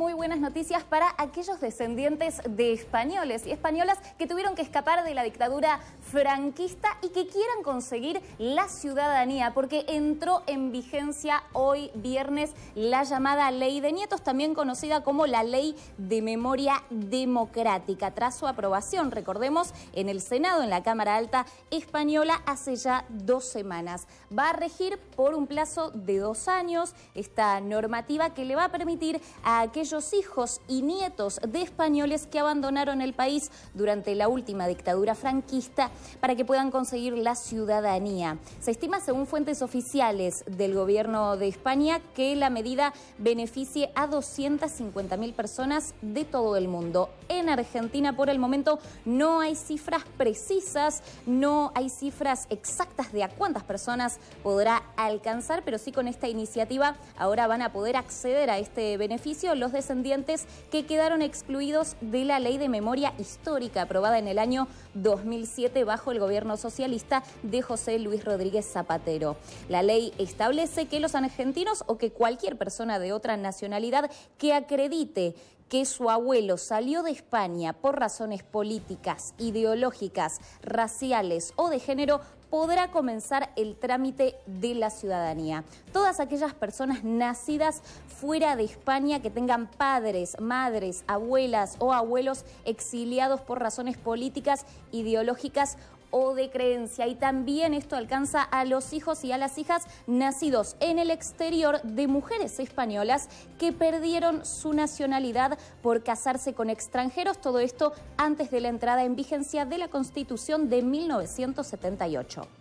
muy buenas noticias para aquellos descendientes de españoles y españolas que tuvieron que escapar de la dictadura franquista y que quieran conseguir la ciudadanía, porque entró en vigencia hoy viernes la llamada Ley de Nietos, también conocida como la Ley de Memoria Democrática. Tras su aprobación, recordemos, en el Senado, en la Cámara Alta Española, hace ya dos semanas. Va a regir por un plazo de dos años esta normativa que le va a permitir a aquellos hijos y nietos de españoles que abandonaron el país durante la última dictadura franquista para que puedan conseguir la ciudadanía. Se estima, según fuentes oficiales del gobierno de España, que la medida beneficie a 250.000 personas de todo el mundo. En Argentina, por el momento, no hay cifras precisas, no hay cifras exactas de a cuántas personas podrá alcanzar, pero sí con esta iniciativa ahora van a poder acceder a este beneficio los de ...descendientes que quedaron excluidos de la Ley de Memoria Histórica aprobada en el año 2007 bajo el gobierno socialista de José Luis Rodríguez Zapatero. La ley establece que los argentinos o que cualquier persona de otra nacionalidad que acredite que su abuelo salió de España por razones políticas, ideológicas, raciales o de género, podrá comenzar el trámite de la ciudadanía. Todas aquellas personas nacidas fuera de España que tengan padres, madres, abuelas o abuelos exiliados por razones políticas, ideológicas o de creencia. Y también esto alcanza a los hijos y a las hijas nacidos en el exterior de mujeres españolas que perdieron su nacionalidad por casarse con extranjeros. Todo esto antes de la entrada en vigencia de la Constitución de 1978.